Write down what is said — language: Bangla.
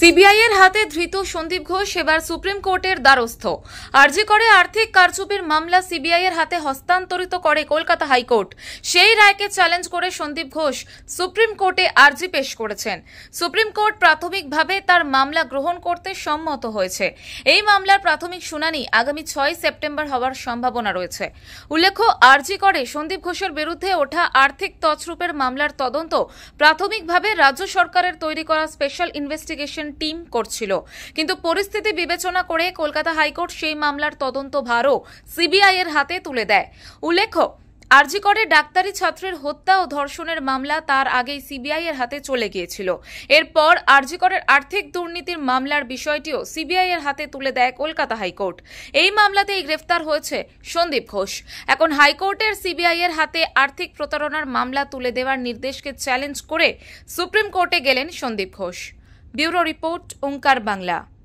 সিবিআইয়ের হাতে ধৃত সন্দীপ ঘোষ এবার সুপ্রিম কোর্টের দ্বারস্থ আরজি করে আর্থিক কারচুপির মামলা সিবিআইয়ের হাতে হস্তান্তরিত করে কলকাতা হাইকোর্ট সেই রায়কে চ্যালেঞ্জ করে সন্দীপ ঘোষ সুপ্রিম কোর্টে আরজি পেশ করেছেন সুপ্রিম কোর্ট প্রাথমিকভাবে তার মামলা গ্রহণ করতে সম্মত হয়েছে এই মামলার প্রাথমিক শুনানি আগামী ছয় সেপ্টেম্বর হওয়ার সম্ভাবনা রয়েছে উল্লেখ্য আরজি করে সন্দীপ ঘোষের বিরুদ্ধে ওঠা আর্থিক তছরূপের মামলার তদন্ত প্রাথমিকভাবে রাজ্য সরকারের তৈরি করা স্পেশাল ইনভেস্টিগেশন অপারেশন টিম করছিল কিন্তু পরিস্থিতি বিবেচনা করে কলকাতা হাইকোর্ট সেই মামলার ভারও সিবিআই এর হাতে তুলে দেয় উল্লেখ্য আরজিকরে ডাক্তারি ছাত্রের হত্যা ও ধর্ষণের মামলা তার আগেই সিবিআই এর হাতে চলে গিয়েছিল এরপর আরজিকরের আর্থিক দুর্নীতির মামলার বিষয়টিও সিবিআই এর হাতে তুলে দেয় কলকাতা হাইকোর্ট এই মামলাতেই গ্রেফতার হয়েছে সন্দীপ ঘোষ এখন হাইকোর্টের সিবিআই এর হাতে আর্থিক প্রতারণার মামলা তুলে দেওয়ার নির্দেশকে চ্যালেঞ্জ করে সুপ্রিম কোর্টে গেলেন সন্দীপ ঘোষ ব্যুরো রিপোর্ট ওঙ্কার বাংলা